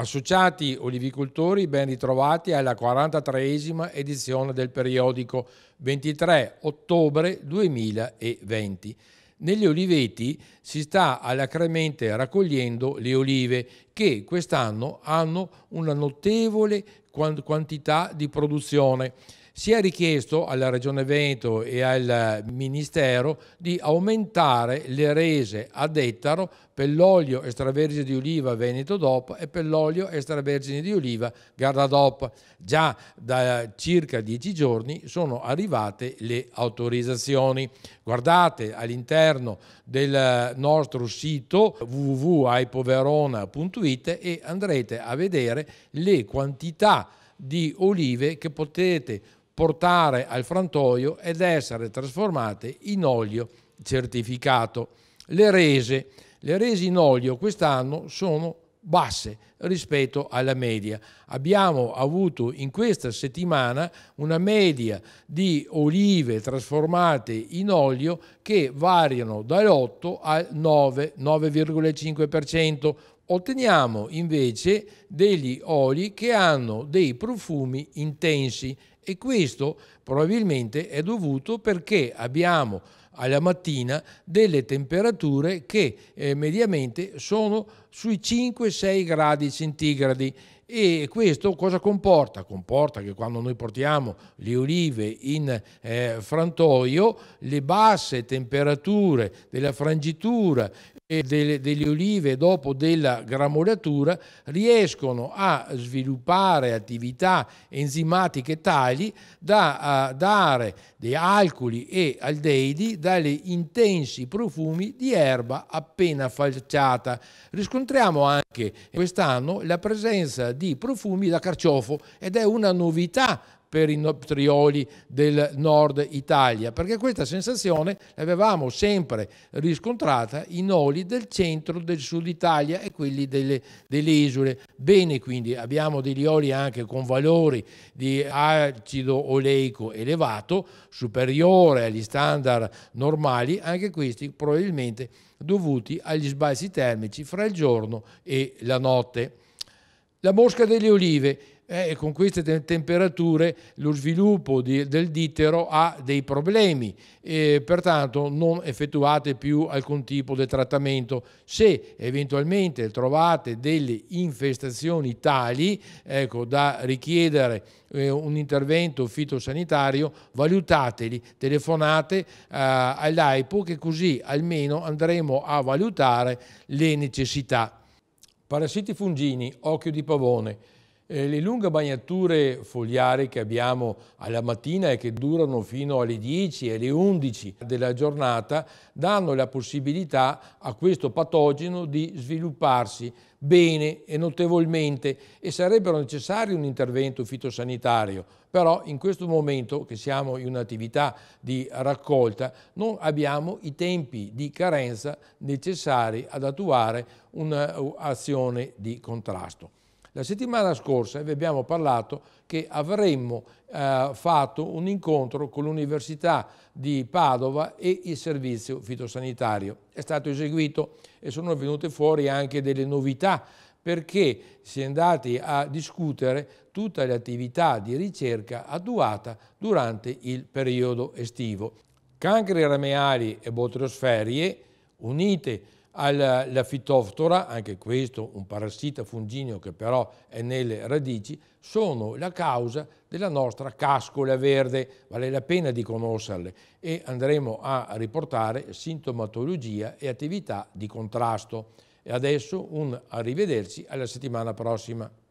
Associati olivicoltori ben ritrovati alla 43esima edizione del periodico 23 ottobre 2020. Negli oliveti si sta alacremente raccogliendo le olive che quest'anno hanno una notevole quantità di produzione si è richiesto alla Regione Veneto e al Ministero di aumentare le rese ad ettaro per l'olio extravergine di oliva Veneto DOP e per l'olio extravergine di oliva Garda DOP. Già da circa dieci giorni sono arrivate le autorizzazioni. Guardate all'interno del nostro sito www.aipoverona.it e andrete a vedere le quantità di olive che potete portare al frantoio ed essere trasformate in olio certificato. Le rese, le rese in olio quest'anno sono basse rispetto alla media. Abbiamo avuto in questa settimana una media di olive trasformate in olio che variano dall'8 al 9, 9,5%. Otteniamo invece degli oli che hanno dei profumi intensi, e questo probabilmente è dovuto perché abbiamo alla mattina delle temperature che eh, mediamente sono sui 5-6 gradi centigradi e questo cosa comporta? Comporta che quando noi portiamo le olive in eh, frantoio, le basse temperature della frangitura e delle, delle olive dopo della gramolatura riescono a sviluppare attività enzimatiche tali da dare dei alcoli e aldeidi dalle intensi profumi di erba appena falciata. Riscontriamo anche quest'anno la presenza di profumi da carciofo ed è una novità per i noctrioli del nord Italia, perché questa sensazione l'avevamo sempre riscontrata in oli del centro del sud Italia e quelli delle, delle isole. Bene, quindi abbiamo degli oli anche con valori di acido oleico elevato, superiore agli standard normali, anche questi probabilmente dovuti agli sbalzi termici fra il giorno e la notte. La mosca delle olive eh, con queste te- temperature lo sviluppo di, del dittero ha dei problemi e pertanto non effettuate più alcun tipo di trattamento. Se eventualmente trovate delle infestazioni tali ecco, da richiedere eh, un intervento fitosanitario, valutateli, telefonate eh, all'AIPO che così almeno andremo a valutare le necessità. Parassiti fungini, occhio di pavone. Eh, le lunghe bagnature fogliari che abbiamo alla mattina e che durano fino alle 10 e alle 11 della giornata danno la possibilità a questo patogeno di svilupparsi bene e notevolmente e sarebbero necessari un intervento fitosanitario. Però in questo momento che siamo in un'attività di raccolta non abbiamo i tempi di carenza necessari ad attuare un'azione di contrasto. La settimana scorsa eh, vi abbiamo parlato che avremmo eh, fatto un incontro con l'Università di Padova e il servizio fitosanitario. È stato eseguito e sono venute fuori anche delle novità perché si è andati a discutere tutte le attività di ricerca attuata durante il periodo estivo. Cancri rameali e botriosferie unite alla fitoftora, anche questo un parassita fungineo che però è nelle radici, sono la causa della nostra cascola verde, vale la pena di conoscerle e andremo a riportare sintomatologia e attività di contrasto. E adesso un arrivederci alla settimana prossima.